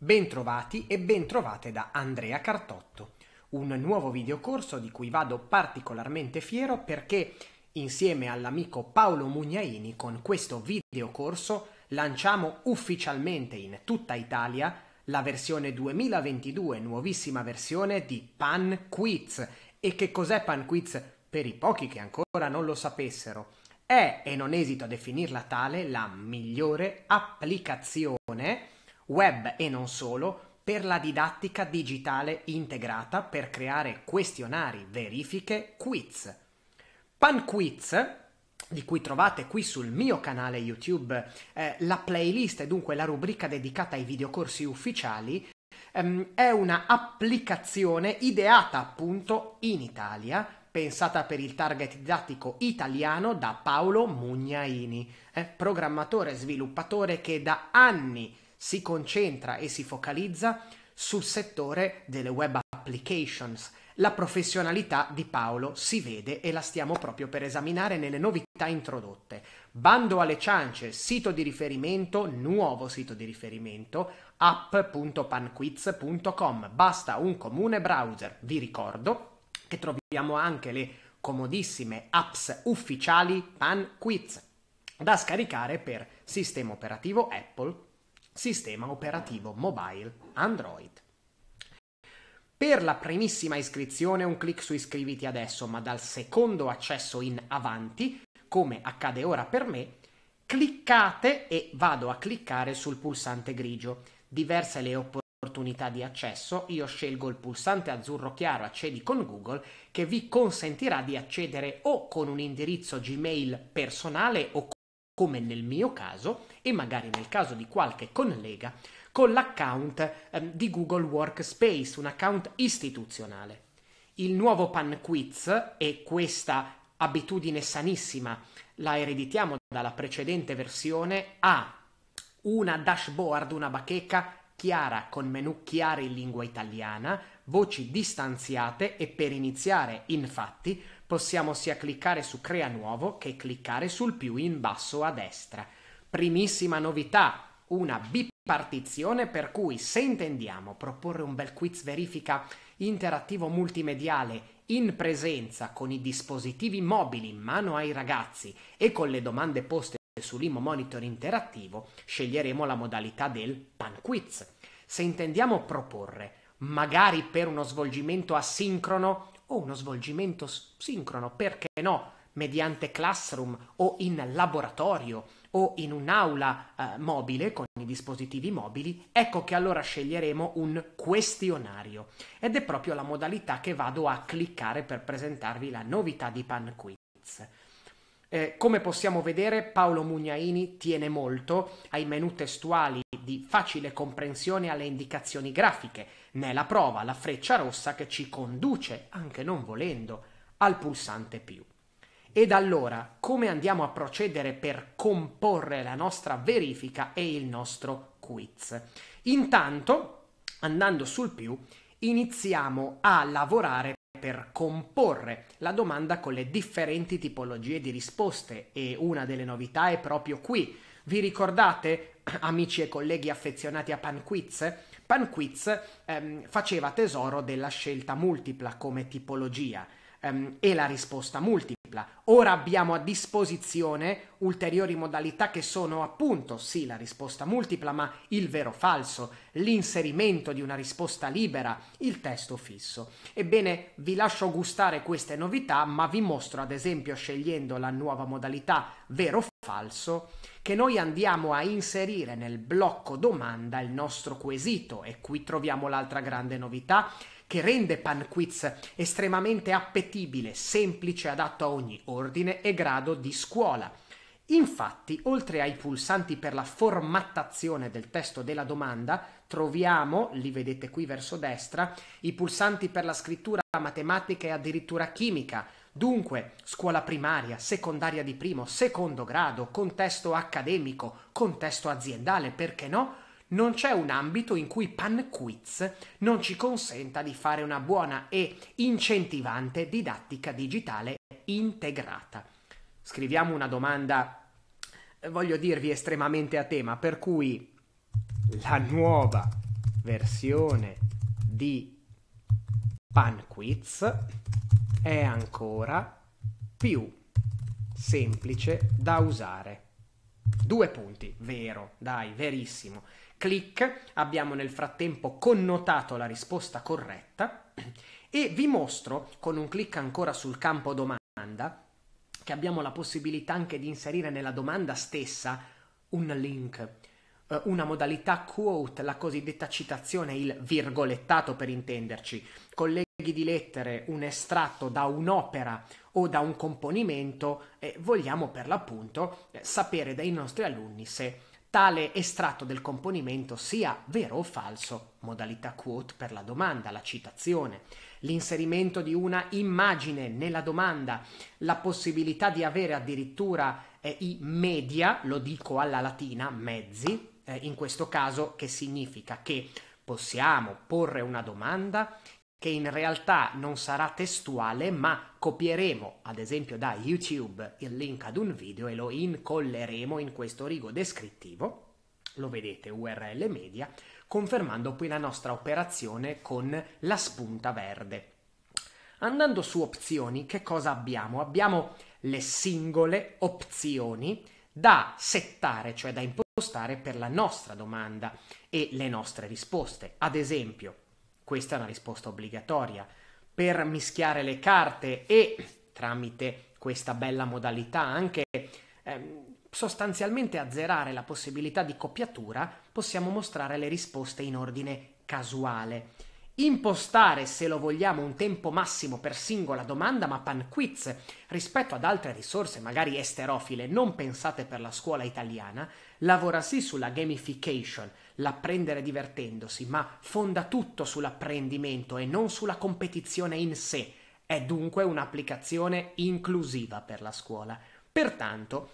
Bentrovati e bentrovate da Andrea Cartotto, un nuovo videocorso di cui vado particolarmente fiero perché insieme all'amico Paolo Mugnaini con questo videocorso lanciamo ufficialmente in tutta Italia la versione 2022, nuovissima versione di Pan Quiz. E che cos'è Pan Quiz per i pochi che ancora non lo sapessero? È, e non esito a definirla tale, la migliore applicazione web e non solo, per la didattica digitale integrata per creare questionari, verifiche, quiz. PanQuiz, di cui trovate qui sul mio canale YouTube eh, la playlist e dunque la rubrica dedicata ai videocorsi ufficiali, ehm, è un'applicazione ideata appunto in Italia, pensata per il target didattico italiano da Paolo Mugnaini, eh, programmatore e sviluppatore che da anni si concentra e si focalizza sul settore delle web applications. La professionalità di Paolo si vede e la stiamo proprio per esaminare nelle novità introdotte. Bando alle ciance, sito di riferimento, nuovo sito di riferimento, app.panquiz.com. Basta un comune browser. Vi ricordo che troviamo anche le comodissime apps ufficiali PanQuiz da scaricare per sistema operativo Apple sistema operativo mobile Android. Per la primissima iscrizione un clic su iscriviti adesso, ma dal secondo accesso in avanti, come accade ora per me, cliccate e vado a cliccare sul pulsante grigio. Diverse le opportunità di accesso, io scelgo il pulsante azzurro chiaro accedi con Google che vi consentirà di accedere o con un indirizzo Gmail personale o con come nel mio caso e magari nel caso di qualche collega, con l'account ehm, di Google Workspace, un account istituzionale. Il nuovo Pan Quiz e questa abitudine sanissima la ereditiamo dalla precedente versione ha una dashboard, una bacheca chiara con menu chiari in lingua italiana, voci distanziate e per iniziare infatti Possiamo sia cliccare su Crea nuovo che cliccare sul più in basso a destra. Primissima novità, una bipartizione per cui se intendiamo proporre un bel quiz verifica interattivo multimediale in presenza con i dispositivi mobili in mano ai ragazzi e con le domande poste Limo Monitor interattivo, sceglieremo la modalità del pan quiz. Se intendiamo proporre, magari per uno svolgimento asincrono, o uno svolgimento sincrono, perché no, mediante classroom o in laboratorio o in un'aula eh, mobile con i dispositivi mobili, ecco che allora sceglieremo un questionario ed è proprio la modalità che vado a cliccare per presentarvi la novità di Pan Quiz. Eh, come possiamo vedere Paolo Mugnaini tiene molto ai menu testuali di facile comprensione alle indicazioni grafiche, ne è la prova la freccia rossa che ci conduce, anche non volendo, al pulsante più. Ed allora, come andiamo a procedere per comporre la nostra verifica e il nostro quiz? Intanto, andando sul più, iniziamo a lavorare per comporre la domanda con le differenti tipologie di risposte e una delle novità è proprio qui. Vi ricordate amici e colleghi affezionati a Panquiz, Panquiz ehm, faceva tesoro della scelta multipla come tipologia ehm, e la risposta multipla Ora abbiamo a disposizione ulteriori modalità che sono appunto sì la risposta multipla, ma il vero falso, l'inserimento di una risposta libera, il testo fisso. Ebbene, vi lascio gustare queste novità, ma vi mostro ad esempio scegliendo la nuova modalità vero falso che noi andiamo a inserire nel blocco domanda il nostro quesito e qui troviamo l'altra grande novità che rende PanQuiz estremamente appetibile, semplice, adatto a ogni ordine e grado di scuola. Infatti, oltre ai pulsanti per la formattazione del testo della domanda, troviamo, li vedete qui verso destra, i pulsanti per la scrittura matematica e addirittura chimica, Dunque, scuola primaria, secondaria di primo, secondo grado, contesto accademico, contesto aziendale, perché no? non c'è un ambito in cui Pan Quiz non ci consenta di fare una buona e incentivante didattica digitale integrata. Scriviamo una domanda, eh, voglio dirvi, estremamente a tema, per cui la nuova versione di Pan Quiz è ancora più semplice da usare. Due punti, vero, dai, verissimo clic, abbiamo nel frattempo connotato la risposta corretta e vi mostro con un clic ancora sul campo domanda che abbiamo la possibilità anche di inserire nella domanda stessa un link, eh, una modalità quote, la cosiddetta citazione, il virgolettato per intenderci. Colleghi di lettere, un estratto da un'opera o da un componimento, eh, vogliamo per l'appunto eh, sapere dai nostri alunni se tale estratto del componimento sia vero o falso, modalità quote per la domanda, la citazione, l'inserimento di una immagine nella domanda, la possibilità di avere addirittura eh, i media, lo dico alla latina, mezzi, eh, in questo caso che significa che possiamo porre una domanda che in realtà non sarà testuale, ma copieremo ad esempio da YouTube il link ad un video e lo incolleremo in questo rigo descrittivo, lo vedete URL media, confermando poi la nostra operazione con la spunta verde. Andando su opzioni, che cosa abbiamo? Abbiamo le singole opzioni da settare, cioè da impostare per la nostra domanda e le nostre risposte. Ad esempio, questa è una risposta obbligatoria. Per mischiare le carte e tramite questa bella modalità anche eh, sostanzialmente azzerare la possibilità di copiatura, possiamo mostrare le risposte in ordine casuale impostare, se lo vogliamo, un tempo massimo per singola domanda, ma PanQuiz rispetto ad altre risorse, magari esterofile, non pensate per la scuola italiana, lavora sì sulla gamification, l'apprendere divertendosi, ma fonda tutto sull'apprendimento e non sulla competizione in sé. È dunque un'applicazione inclusiva per la scuola. Pertanto,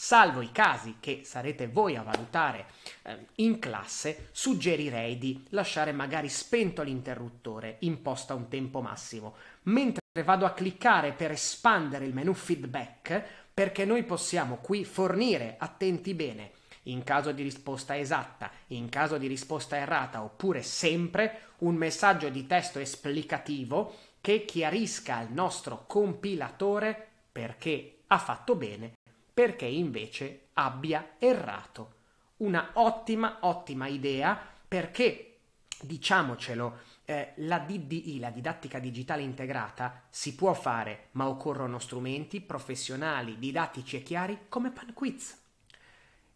salvo i casi che sarete voi a valutare eh, in classe, suggerirei di lasciare magari spento l'interruttore, imposta un tempo massimo, mentre vado a cliccare per espandere il menu feedback, perché noi possiamo qui fornire, attenti bene, in caso di risposta esatta, in caso di risposta errata oppure sempre un messaggio di testo esplicativo che chiarisca al nostro compilatore perché ha fatto bene perché invece abbia errato. Una ottima, ottima idea perché, diciamocelo, eh, la DDI, la didattica digitale integrata, si può fare, ma occorrono strumenti professionali, didattici e chiari come PanQuiz.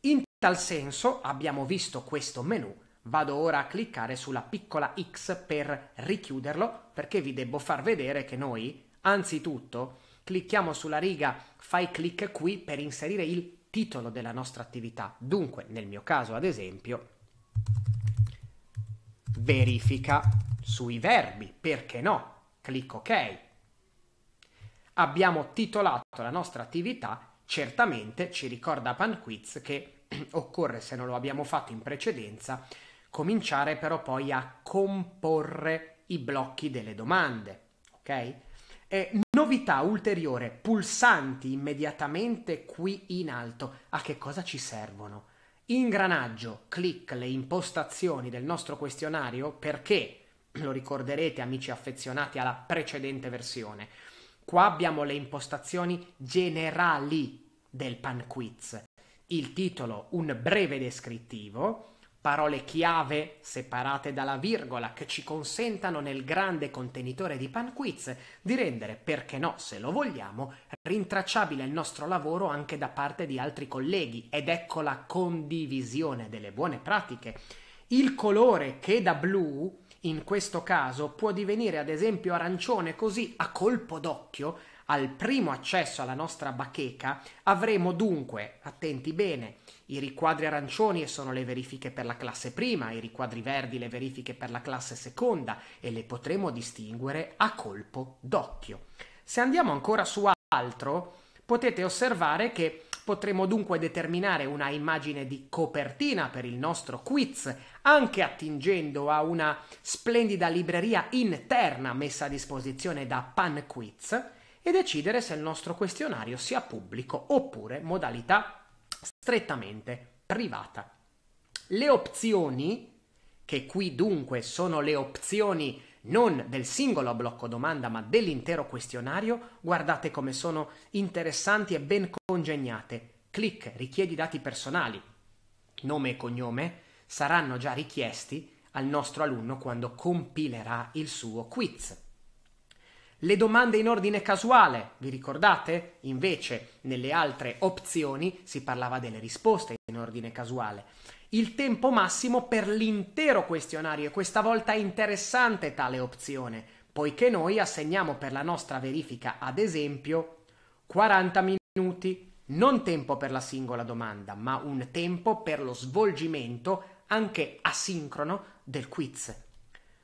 In tal senso abbiamo visto questo menu Vado ora a cliccare sulla piccola X per richiuderlo perché vi devo far vedere che noi, anzitutto, clicchiamo sulla riga fai clic qui per inserire il titolo della nostra attività. Dunque, nel mio caso, ad esempio, verifica sui verbi, perché no? Clicco ok. Abbiamo titolato la nostra attività, certamente ci ricorda PanQuiz che occorre, se non lo abbiamo fatto in precedenza, cominciare però poi a comporre i blocchi delle domande, ok? E novità ulteriore, pulsanti immediatamente qui in alto, a che cosa ci servono? Ingranaggio, clic, le impostazioni del nostro questionario perché, lo ricorderete amici affezionati alla precedente versione, qua abbiamo le impostazioni generali del pan quiz, il titolo un breve descrittivo, parole chiave separate dalla virgola che ci consentano nel grande contenitore di PanQuiz di rendere, perché no, se lo vogliamo, rintracciabile il nostro lavoro anche da parte di altri colleghi ed ecco la condivisione delle buone pratiche. Il colore che da blu in questo caso può divenire ad esempio arancione così a colpo d'occhio al primo accesso alla nostra bacheca avremo dunque, attenti bene, i riquadri arancioni e sono le verifiche per la classe prima, i riquadri verdi le verifiche per la classe seconda e le potremo distinguere a colpo d'occhio. Se andiamo ancora su altro, potete osservare che potremo dunque determinare una immagine di copertina per il nostro quiz, anche attingendo a una splendida libreria interna messa a disposizione da PanQuiz e decidere se il nostro questionario sia pubblico oppure modalità strettamente privata. Le opzioni, che qui dunque sono le opzioni non del singolo blocco domanda ma dell'intero questionario, guardate come sono interessanti e ben congegnate. Clic, richiedi dati personali, nome e cognome, saranno già richiesti al nostro alunno quando compilerà il suo quiz. Le domande in ordine casuale, vi ricordate? Invece nelle altre opzioni si parlava delle risposte in ordine casuale. Il tempo massimo per l'intero questionario e questa volta è interessante tale opzione, poiché noi assegniamo per la nostra verifica, ad esempio, 40 minuti, non tempo per la singola domanda, ma un tempo per lo svolgimento anche asincrono del quiz.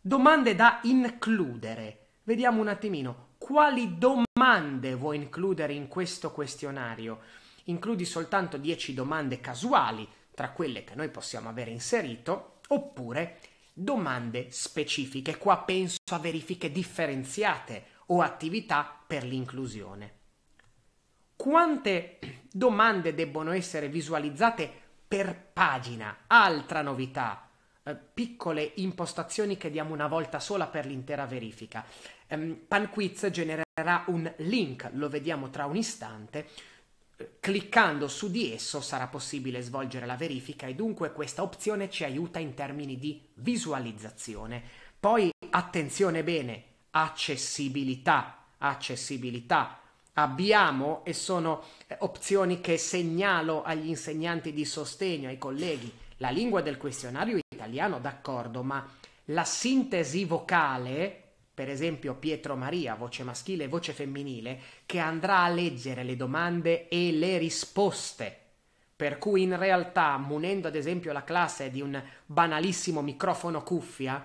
Domande da includere vediamo un attimino quali domande vuoi includere in questo questionario. Includi soltanto 10 domande casuali tra quelle che noi possiamo avere inserito oppure domande specifiche. Qua penso a verifiche differenziate o attività per l'inclusione. Quante domande debbono essere visualizzate per pagina? Altra novità eh, piccole impostazioni che diamo una volta sola per l'intera verifica. Um, PanQuiz genererà un link, lo vediamo tra un istante, eh, cliccando su di esso sarà possibile svolgere la verifica e dunque questa opzione ci aiuta in termini di visualizzazione. Poi attenzione bene, accessibilità, accessibilità. Abbiamo e sono eh, opzioni che segnalo agli insegnanti di sostegno, ai colleghi, la lingua del questionario italiano, d'accordo, ma la sintesi vocale, per esempio Pietro Maria, voce maschile e voce femminile, che andrà a leggere le domande e le risposte. Per cui in realtà, munendo ad esempio la classe di un banalissimo microfono cuffia,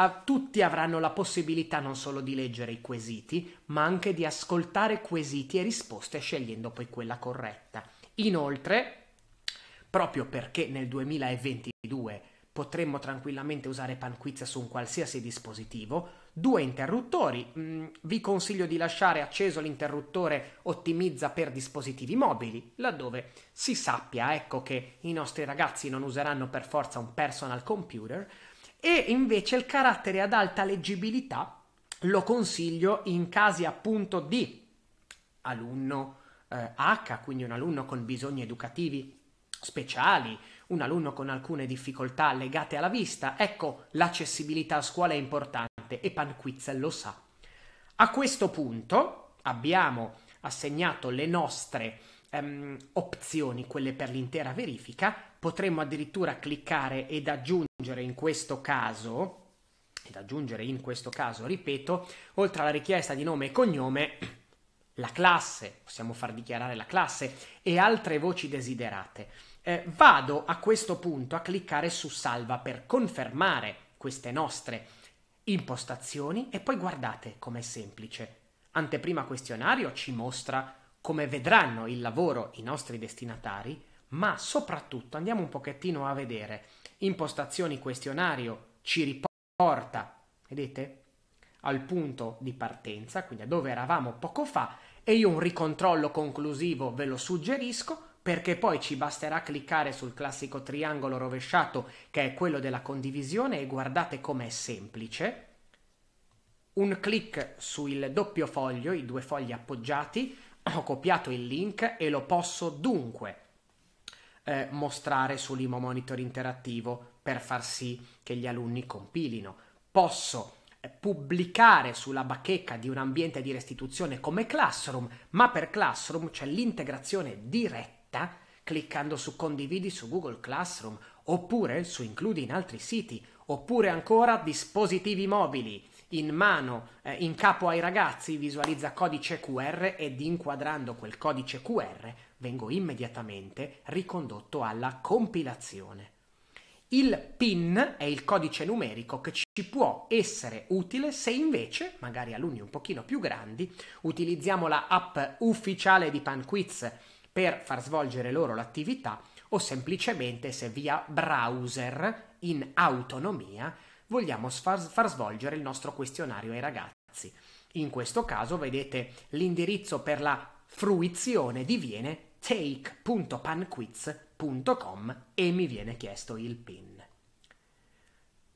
a, tutti avranno la possibilità non solo di leggere i quesiti, ma anche di ascoltare quesiti e risposte scegliendo poi quella corretta. Inoltre, proprio perché nel 2022 potremmo tranquillamente usare PanQuiz su un qualsiasi dispositivo, due interruttori, mm, vi consiglio di lasciare acceso l'interruttore ottimizza per dispositivi mobili, laddove si sappia ecco che i nostri ragazzi non useranno per forza un personal computer, e invece il carattere ad alta leggibilità lo consiglio in casi appunto di alunno eh, H, quindi un alunno con bisogni educativi speciali, un alunno con alcune difficoltà legate alla vista, ecco l'accessibilità a scuola è importante e Panquizzel lo sa. A questo punto abbiamo assegnato le nostre ehm, opzioni, quelle per l'intera verifica, potremmo addirittura cliccare ed aggiungere in questo caso, ed aggiungere in questo caso, ripeto, oltre alla richiesta di nome e cognome, la classe, possiamo far dichiarare la classe e altre voci desiderate eh, vado a questo punto a cliccare su salva per confermare queste nostre impostazioni e poi guardate com'è semplice. Anteprima questionario ci mostra come vedranno il lavoro i nostri destinatari, ma soprattutto andiamo un pochettino a vedere impostazioni questionario ci riporta, vedete? Al punto di partenza, quindi a dove eravamo poco fa e io un ricontrollo conclusivo ve lo suggerisco perché poi ci basterà cliccare sul classico triangolo rovesciato che è quello della condivisione e guardate com'è semplice. Un clic sul doppio foglio, i due fogli appoggiati, ho copiato il link e lo posso dunque eh, mostrare sull'IMO Monitor interattivo per far sì che gli alunni compilino. Posso eh, pubblicare sulla bacheca di un ambiente di restituzione come Classroom, ma per Classroom c'è l'integrazione diretta diretta cliccando su condividi su Google Classroom oppure su includi in altri siti oppure ancora dispositivi mobili in mano eh, in capo ai ragazzi visualizza codice QR ed inquadrando quel codice QR vengo immediatamente ricondotto alla compilazione. Il PIN è il codice numerico che ci può essere utile se invece, magari alunni un pochino più grandi, utilizziamo la app ufficiale di PanQuiz per far svolgere loro l'attività o semplicemente se via browser in autonomia vogliamo far, far svolgere il nostro questionario ai ragazzi. In questo caso vedete l'indirizzo per la fruizione diviene take.panquiz.com e mi viene chiesto il PIN.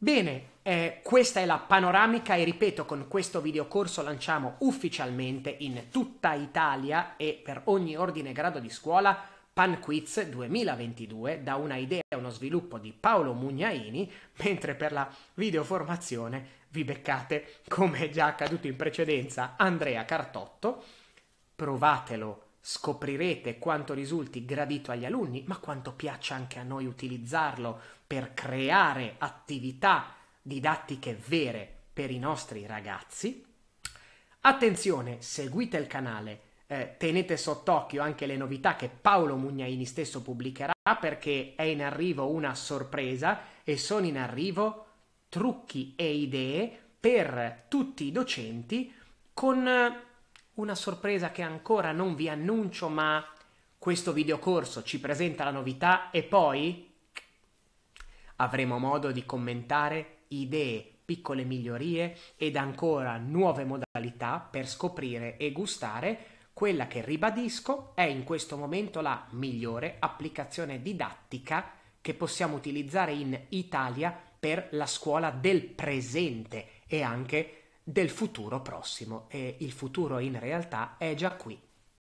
Bene, eh, questa è la panoramica e ripeto, con questo videocorso lanciamo ufficialmente in tutta Italia e per ogni ordine e grado di scuola PanQuiz 2022 da una idea e uno sviluppo di Paolo Mugnaini, mentre per la videoformazione vi beccate, come è già accaduto in precedenza, Andrea Cartotto. Provatelo Scoprirete quanto risulti gradito agli alunni, ma quanto piaccia anche a noi utilizzarlo per creare attività didattiche vere per i nostri ragazzi. Attenzione, seguite il canale, eh, tenete sott'occhio anche le novità che Paolo Mugnaini stesso pubblicherà perché è in arrivo una sorpresa e sono in arrivo trucchi e idee per tutti i docenti con una sorpresa che ancora non vi annuncio, ma questo videocorso ci presenta la novità e poi avremo modo di commentare idee, piccole migliorie ed ancora nuove modalità per scoprire e gustare quella che ribadisco è in questo momento la migliore applicazione didattica che possiamo utilizzare in Italia per la scuola del presente e anche del del futuro prossimo e il futuro in realtà è già qui.